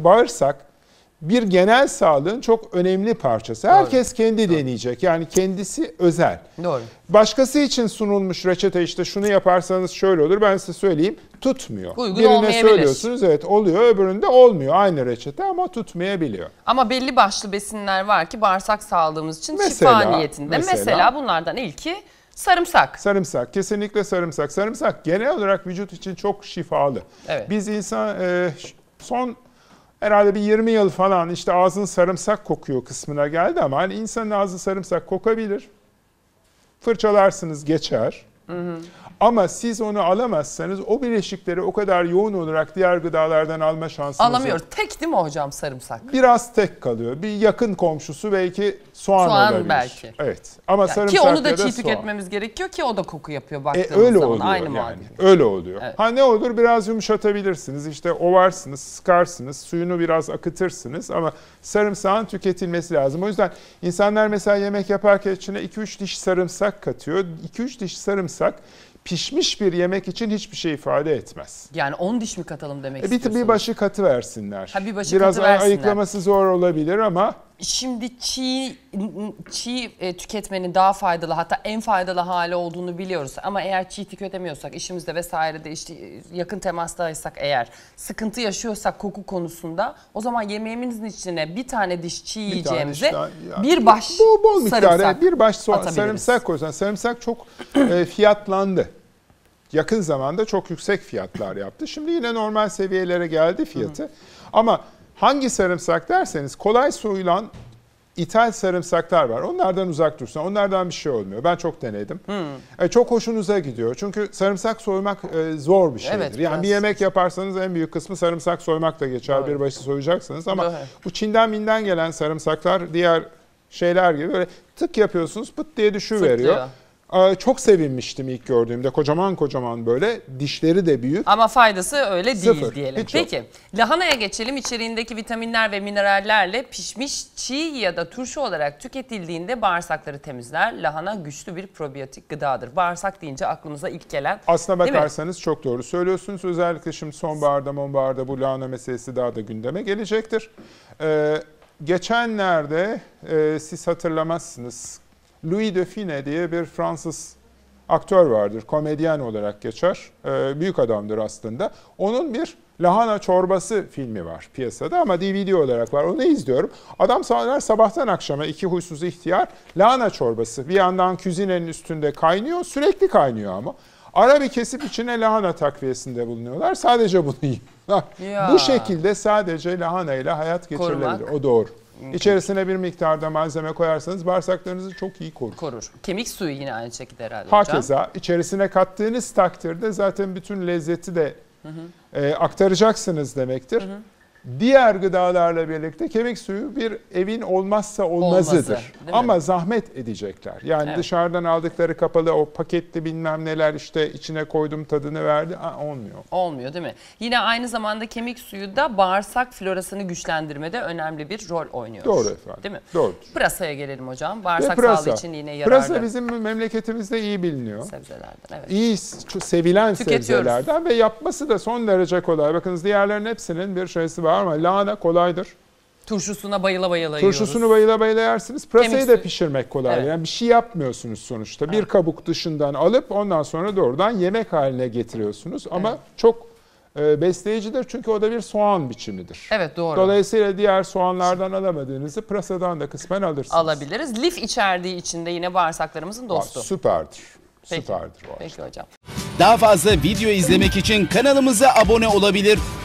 Bağırsak bir genel sağlığın çok önemli parçası. Herkes Doğru. kendi Doğru. deneyecek. Yani kendisi özel. Doğru. Başkası için sunulmuş reçete işte şunu yaparsanız şöyle olur. Ben size söyleyeyim. Tutmuyor. Uygun Birine söylüyorsunuz evet oluyor. Öbüründe olmuyor. Aynı reçete ama tutmayabiliyor. Ama belli başlı besinler var ki bağırsak sağlığımız için mesela, şifa niyetinde. Mesela, mesela bunlardan ilki Sarımsak. Sarımsak. Kesinlikle sarımsak. Sarımsak genel olarak vücut için çok şifalı. Evet. Biz insan e, son herhalde bir 20 yıl falan işte ağzın sarımsak kokuyor kısmına geldi ama hani insanın ağzı sarımsak kokabilir. Fırçalarsınız geçer. Hı hı. Ama siz onu alamazsanız o bileşikleri o kadar yoğun olarak diğer gıdalardan alma şansınız Alamıyoruz. yok. Tek değil mi hocam sarımsak? Biraz tek kalıyor. Bir yakın komşusu belki soğan, soğan olabilir. belki. Evet. Ama yani sarımsak ki onu da çiğ tüketmemiz gerekiyor ki o da koku yapıyor e, baktığımız e, öyle zaman. Oluyor Aynı yani. Muadili. Öyle oluyor. Evet. Ha ne olur biraz yumuşatabilirsiniz. İşte ovarsınız, sıkarsınız, suyunu biraz akıtırsınız ama sarımsağın tüketilmesi lazım. O yüzden insanlar mesela yemek yaparken içine 2-3 diş sarımsak katıyor. 2-3 diş sarımsak pişmiş bir yemek için hiçbir şey ifade etmez. Yani 10 diş mi katalım demek e, bir, istiyorsunuz? Bir başı katı versinler. Ha, bir başı Biraz katı versinler. ayıklaması zor olabilir ama Şimdi çiğ, çiğ e, tüketmenin daha faydalı hatta en faydalı hali olduğunu biliyoruz. Ama eğer çiğ tüketemiyorsak işimizde vesairede işte e, yakın temastaysak eğer sıkıntı yaşıyorsak koku konusunda o zaman yemeğimizin içine bir tane diş çiğ bir yiyeceğimize tane işte, yani, bir baş bol, bol miktarı, sarımsak bir baş soğan, sarımsak koysan sarımsak çok e, fiyatlandı. Yakın zamanda çok yüksek fiyatlar yaptı. Şimdi yine normal seviyelere geldi fiyatı. hı. Ama Hangi sarımsak derseniz kolay soyulan ithal sarımsaklar var. Onlardan uzak dursun. Onlardan bir şey olmuyor. Ben çok denedim. Hmm. E, çok hoşunuza gidiyor. Çünkü sarımsak soymak e, zor bir şeydir. Evet, yani biraz. bir yemek yaparsanız en büyük kısmı sarımsak soymakla geçer. Doğru. Bir başı soyacaksınız ama Doğru. bu Çin'den Min'den gelen sarımsaklar diğer şeyler gibi böyle tık yapıyorsunuz pıt diye düşüveriyor. Tık diyor çok sevinmiştim ilk gördüğümde. Kocaman kocaman böyle dişleri de büyük. Ama faydası öyle değil Sıfır, diyelim. Hiç Peki yok. lahanaya geçelim. İçeriğindeki vitaminler ve minerallerle pişmiş çiğ ya da turşu olarak tüketildiğinde bağırsakları temizler. Lahana güçlü bir probiyotik gıdadır. Bağırsak deyince aklımıza ilk gelen. Aslına bakarsanız çok doğru söylüyorsunuz. Özellikle şimdi sonbaharda monbaharda bu lahana meselesi daha da gündeme gelecektir. Ee, geçenlerde e, siz hatırlamazsınız Louis Dauphine diye bir Fransız aktör vardır. Komedyen olarak geçer. E, büyük adamdır aslında. Onun bir Lahana Çorbası filmi var piyasada ama DVD olarak var. Onu izliyorum. Adam sahneler sabahtan akşama iki huysuz ihtiyar lahana çorbası. Bir yandan küzinenin üstünde kaynıyor. Sürekli kaynıyor ama. Ara bir kesip içine lahana takviyesinde bulunuyorlar. Sadece bunu yiyorlar. Ya. Bu şekilde sadece lahana ile hayat geçirilebilir. O doğru. İçerisine bir miktarda malzeme koyarsanız bağırsaklarınızı çok iyi korur. Korur. Kemik suyu yine aynı şekilde herhalde Hakeza, hocam. Hakeza içerisine kattığınız takdirde zaten bütün lezzeti de hı hı. E, aktaracaksınız demektir. Hı hı. Diğer gıdalarla birlikte kemik suyu bir evin olmazsa olmazıdır. Olması, Ama zahmet edecekler. Yani evet. dışarıdan aldıkları kapalı o paketli bilmem neler işte içine koydum tadını verdi. Aa, olmuyor. Olmuyor değil mi? Yine aynı zamanda kemik suyu da bağırsak florasını güçlendirmede önemli bir rol oynuyor. Doğru efendim. Değil mi? Doğru. Pırasaya gelelim hocam. Bağırsak pırasa. sağlığı için yine yararlı. Pırasa bizim memleketimizde iyi biliniyor. Sebzelerden evet. İyi sevilen sebzelerden ve yapması da son derece kolay. Bakınız diğerlerinin hepsinin bir şeysi var var mı? Lahana kolaydır. Turşusuna bayıla bayıla Turşusunu yiyoruz. bayıla bayıla yersiniz. Pırasayı Temiz da pişirmek kolay. Evet. Yani bir şey yapmıyorsunuz sonuçta. Evet. Bir kabuk dışından alıp ondan sonra doğrudan yemek haline getiriyorsunuz. Ama evet. çok e, besleyicidir çünkü o da bir soğan biçimidir. Evet doğru. Dolayısıyla diğer soğanlardan alamadığınızı pırasadan da kısmen alırsınız. Alabiliriz. Lif içerdiği için de yine bağırsaklarımızın dostu. Aa, süperdir. Peki. Süperdir o Peki hocam. Daha fazla video izlemek için kanalımıza abone olabilir.